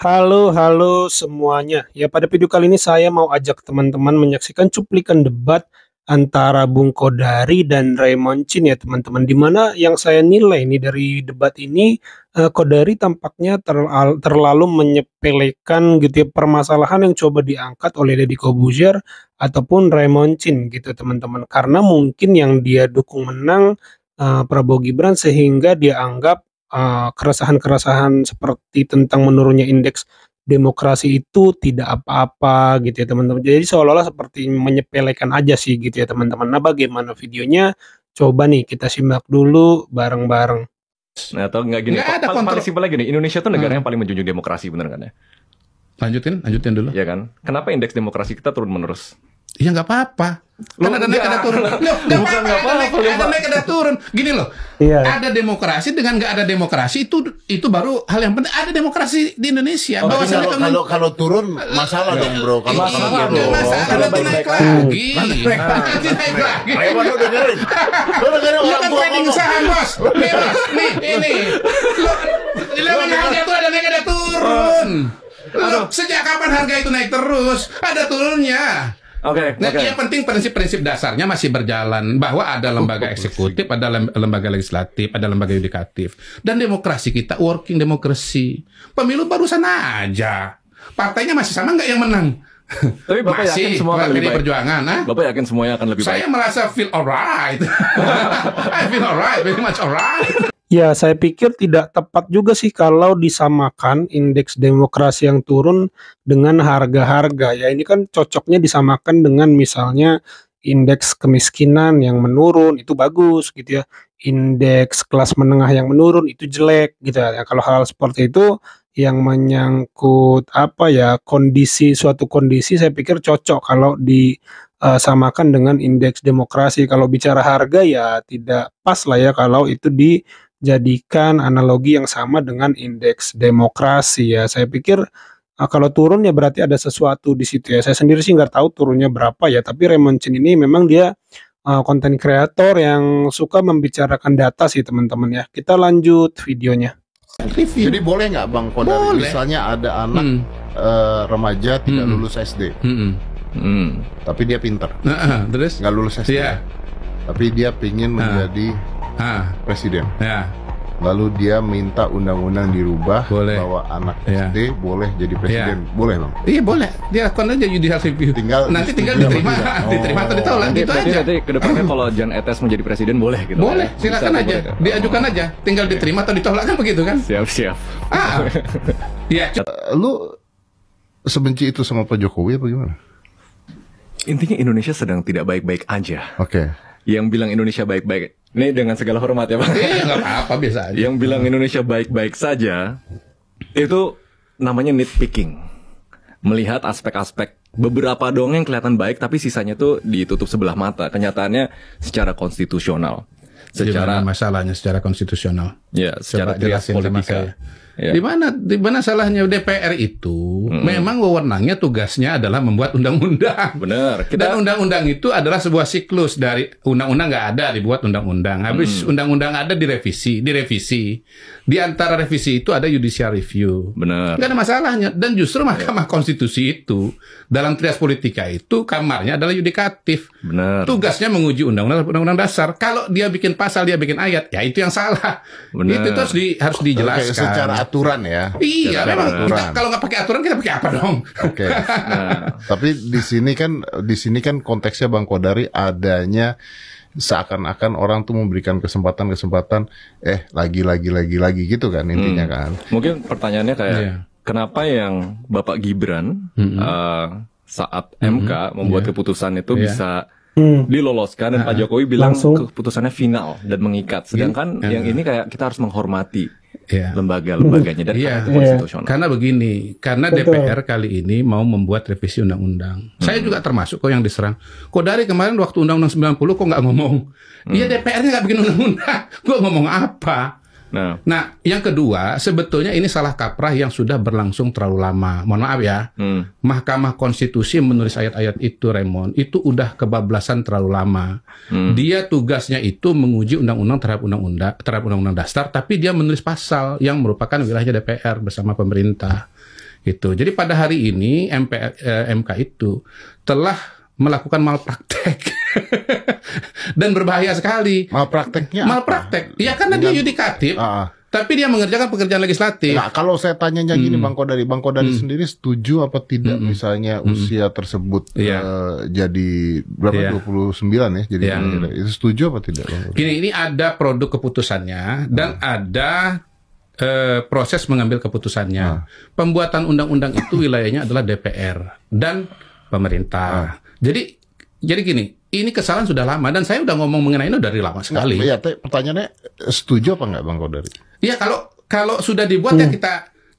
Halo, halo semuanya. Ya, pada video kali ini saya mau ajak teman-teman menyaksikan cuplikan debat antara Bung Kodari dan Raymond Chin ya teman-teman. Dimana yang saya nilai ini dari debat ini, eh, Kodari tampaknya terlalu, menyepelekan gitu ya permasalahan yang coba diangkat oleh Deddy Kobuzier ataupun Raymond Chin gitu teman-teman. Karena mungkin yang dia dukung menang eh, Prabowo Gibran sehingga dia anggap Eh, keresahan-keresahan seperti tentang menurunnya indeks demokrasi itu tidak apa-apa gitu ya teman-teman. Jadi seolah-olah seperti menyepelekan aja sih gitu ya teman-teman. Nah bagaimana videonya? Coba nih kita simak dulu bareng-bareng. Nah atau nggak gini? Nggak ada paling, simpel lagi nih. Indonesia tuh negara hmm. yang paling menjunjung demokrasi bener kan ya? Lanjutin, lanjutin dulu. Ya kan. Kenapa indeks demokrasi kita turun menerus? Ya nggak apa-apa. Lo iya. ada naik, ada turun. bukan nggak apa-apa. Ada naik, ada turun. Gini loh. Iya. Ada demokrasi dengan nggak ada demokrasi itu itu baru hal yang penting. Ada demokrasi di Indonesia. Oh, kalau, kalau, kalau kalau turun masalah dong bro. Kalau iya, masalah, masalah, masalah kalau masalah, naik lagi. Naik lagi. Emang lo dengerin? masalah, dengerin orang Kalau masalah, saham bos. Nih masalah, Nih ini. Lo masalah, harga tuh ada naik ada turun. Lo sejak kapan harga itu naik terus? Ada turunnya. Oke. Okay, nah, okay. yang penting prinsip-prinsip dasarnya masih berjalan bahwa ada lembaga oh, eksekutif, ada lembaga legislatif, ada lembaga yudikatif. Dan demokrasi kita working demokrasi. Pemilu barusan aja. Partainya masih sama nggak yang menang? Tapi Bapak masih, yakin semua akan lebih baik. Perjuangan, ha? Ah? Bapak yakin semuanya akan lebih Saya baik. Saya merasa feel alright. I feel alright, very much alright. Ya, saya pikir tidak tepat juga sih kalau disamakan indeks demokrasi yang turun dengan harga-harga. Ya, ini kan cocoknya disamakan dengan misalnya indeks kemiskinan yang menurun itu bagus gitu ya. Indeks kelas menengah yang menurun itu jelek gitu ya. ya kalau hal, -hal seperti itu yang menyangkut apa ya kondisi suatu kondisi saya pikir cocok kalau disamakan eh, dengan indeks demokrasi kalau bicara harga ya tidak pas lah ya kalau itu di jadikan analogi yang sama dengan indeks demokrasi ya. Saya pikir Nah, kalau turun ya berarti ada sesuatu di situ ya. Saya sendiri sih nggak tahu turunnya berapa ya. Tapi Raymond Chen ini memang dia ah, konten uh, kreator yang suka membicarakan data sih teman-teman ya. Kita lanjut videonya. Jadi boleh nggak Bang Kodari boleh. misalnya ada anak hmm. uh, remaja tidak hmm. lulus SD. Hmm. Hmm. Tapi dia pinter. Nah, terus? Nggak lulus SD. Yeah tapi dia pingin ah. menjadi ha. Ah. Ha. presiden. Ya. Lalu dia minta undang-undang dirubah boleh. bahwa anak ya. boleh jadi ya. presiden. Ya. Boleh dong? Iya boleh. Dia lakukan aja judicial review. Tinggal nanti tinggal diterima, diterima, oh. diterima atau ditolak nanti, gitu nanti, aja. Nanti kedepannya kalau Jan Etes menjadi presiden boleh gitu. Boleh, ya. silakan aja. Boleh, Diajukan aja. Tinggal okay. diterima atau ditolak kan begitu kan? Siap siap. Ah, ya. Eh, lu sebenci itu sama Pak Jokowi apa gimana? Intinya Indonesia sedang tidak baik-baik aja. Oke. Okay yang bilang Indonesia baik-baik. Ini dengan segala hormat ya bang. Iya nggak apa-apa biasa aja. Yang bilang Indonesia baik-baik saja itu namanya nitpicking. Melihat aspek-aspek beberapa dong yang kelihatan baik tapi sisanya tuh ditutup sebelah mata. Kenyataannya secara konstitusional. Secara masalahnya secara konstitusional. Ya, secara jelas politika. Ya. Di mana di mana salahnya DPR itu hmm. memang wewenangnya tugasnya adalah membuat undang-undang. Benar. Kita... Dan undang-undang itu adalah sebuah siklus dari undang-undang nggak ada dibuat undang-undang. Habis mm. undang-undang hmm. ada direvisi, direvisi. Di antara revisi itu ada judicial review. Benar. Gak ada masalahnya dan justru iya. Mahkamah ya. Konstitusi itu dalam trias politika itu kamarnya adalah yudikatif. Benar. Tugasnya menguji undang-undang undang-undang dasar. Kalau dia bikin pasal, dia bikin ayat, ya itu yang salah. Benar. Itu, terus harus di, harus dijelaskan. Okay, secara aturan ya. Iya, memang kita kalau nggak pakai aturan kita pakai apa dong? Oke. Okay. Nah. Tapi di sini kan di sini kan konteksnya Bang Kodari adanya seakan-akan orang tuh memberikan kesempatan-kesempatan eh lagi lagi lagi lagi gitu kan intinya hmm. kan. Mungkin pertanyaannya kayak yeah. kenapa yang Bapak Gibran mm -hmm. uh, saat mm -hmm. MK membuat yeah. keputusan itu yeah. bisa hmm. diloloskan dan nah, Pak Jokowi bilang langsung. keputusannya final dan mengikat. Sedangkan yeah. yang iya. ini kayak kita harus menghormati yeah. lembaga-lembaganya dari iya. yeah. konstitusional. Karena begini, karena Betul. DPR kali ini mau membuat revisi undang-undang. Hmm. Saya juga termasuk kok yang diserang. Kok dari kemarin waktu undang-undang 90 kok nggak ngomong? Iya hmm. DPR-nya nggak bikin undang-undang. Gue ngomong apa? Nah. nah, yang kedua, sebetulnya ini salah kaprah yang sudah berlangsung terlalu lama. Mohon maaf ya, hmm. Mahkamah Konstitusi menulis ayat-ayat itu, Raymond, itu udah kebablasan terlalu lama. Hmm. Dia tugasnya itu menguji undang-undang terhadap undang-undang terhadap undang-undang dasar, tapi dia menulis pasal yang merupakan wilayahnya DPR bersama pemerintah. Itu. Jadi pada hari ini MP, eh, MK itu telah melakukan malpraktek dan berbahaya sekali. Malprakteknya? Malpraktek. Ya karena dia yudikatif. Uh, tapi dia mengerjakan pekerjaan legislatif. Nah, kalau saya tanya tanyanya gini hmm. Bang Kodari, Bang Kodari hmm. sendiri setuju apa tidak hmm. misalnya hmm. usia tersebut yeah. Iya. uh, jadi berapa yeah. 29 ya jadi yeah. Hmm. itu setuju apa tidak Bang Gini, ini ada produk keputusannya dan ah. ada uh, proses mengambil keputusannya. Pembuatan undang-undang itu wilayahnya adalah DPR dan pemerintah. Jadi jadi gini, ini kesalahan sudah lama dan saya sudah ngomong mengenai ini dari lama sekali. Iya, pertanyaannya setuju apa enggak Bang Kodari? Iya, kalau kalau sudah dibuat ya hmm. ya kita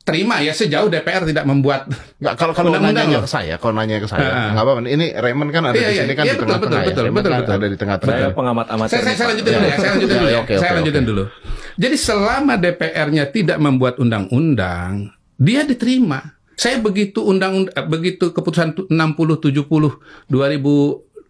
terima ya sejauh DPR tidak membuat Enggak, kalau kalau undang -undang nanya ke saya, kalau nanya ke saya, enggak apa-apa. Ini Raymond kan ada iya, di iya, sini kan iya, di tengah-tengah. Betul, betul, ya. betul, betul, kan betul, ada di tengah-tengah. Saya ya. pengamat amat Saya, saya, lanjutin dulu ya, saya ya. lanjutin dulu saya lanjutin dulu. Jadi selama DPR-nya tidak membuat undang-undang, dia diterima. Saya begitu undang eh, begitu keputusan 60 70 2000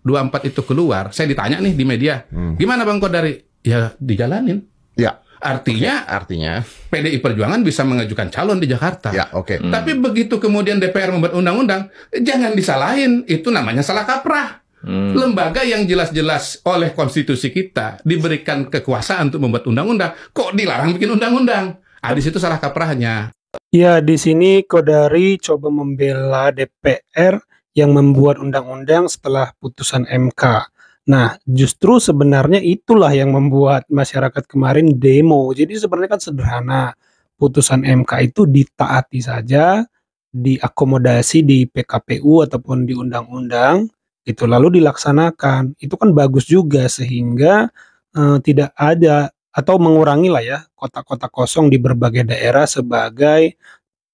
24 itu keluar, saya ditanya nih di media, hmm. gimana Bang Kodari? Ya dijalanin. Ya. Artinya, okay. artinya PDI Perjuangan bisa mengajukan calon di Jakarta. Ya, oke. Okay. Hmm. Tapi begitu kemudian DPR membuat undang-undang, jangan disalahin, itu namanya salah kaprah. Hmm. Lembaga yang jelas-jelas oleh konstitusi kita diberikan kekuasaan untuk membuat undang-undang, kok dilarang bikin undang-undang? Ah, di situ salah kaprahnya. Ya, di sini Kodari coba membela DPR yang membuat undang-undang setelah putusan MK. Nah, justru sebenarnya itulah yang membuat masyarakat kemarin demo. Jadi sebenarnya kan sederhana. Putusan MK itu ditaati saja, diakomodasi di PKPU ataupun di undang-undang, itu lalu dilaksanakan. Itu kan bagus juga sehingga uh, tidak ada atau mengurangi lah ya kota-kota kosong di berbagai daerah sebagai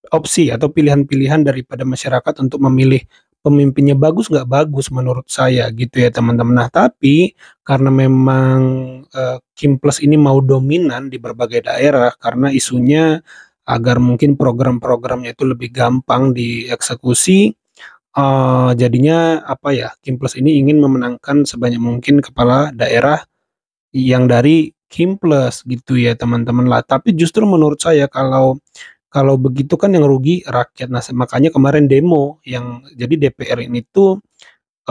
opsi atau pilihan-pilihan daripada masyarakat untuk memilih pemimpinnya bagus nggak bagus menurut saya gitu ya teman-teman. Nah tapi karena memang uh, Kim Plus ini mau dominan di berbagai daerah karena isunya agar mungkin program-programnya itu lebih gampang dieksekusi. Uh, jadinya apa ya Kim Plus ini ingin memenangkan sebanyak mungkin kepala daerah yang dari Kim Plus gitu ya teman-teman lah. Tapi justru menurut saya kalau kalau begitu kan yang rugi rakyat. Nah, makanya kemarin demo yang jadi DPR ini tuh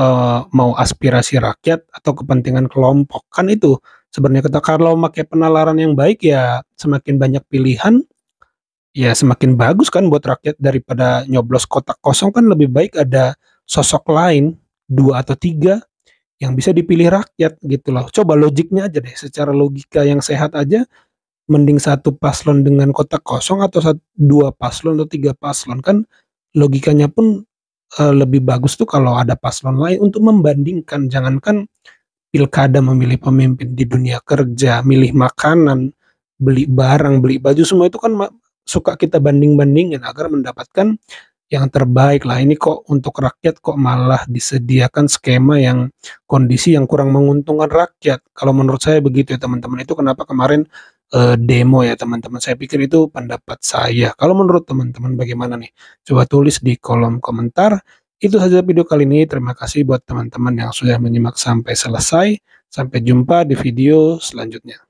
uh, mau aspirasi rakyat atau kepentingan kelompok kan itu sebenarnya kita kalau pakai penalaran yang baik ya semakin banyak pilihan ya semakin bagus kan buat rakyat daripada nyoblos kotak kosong kan lebih baik ada sosok lain dua atau tiga yang bisa dipilih rakyat gitu loh coba logiknya aja deh secara logika yang sehat aja mending satu paslon dengan kotak kosong atau satu, dua paslon atau tiga paslon kan logikanya pun e, lebih bagus tuh kalau ada paslon lain untuk membandingkan jangankan pilkada memilih pemimpin di dunia kerja milih makanan beli barang beli baju semua itu kan suka kita banding-bandingin agar mendapatkan yang terbaik lah ini kok untuk rakyat kok malah disediakan skema yang kondisi yang kurang menguntungkan rakyat kalau menurut saya begitu ya teman-teman itu kenapa kemarin uh, demo ya teman-teman. Saya pikir itu pendapat saya. Kalau menurut teman-teman bagaimana nih? Coba tulis di kolom komentar. Itu saja video kali ini. Terima kasih buat teman-teman yang sudah menyimak sampai selesai. Sampai jumpa di video selanjutnya.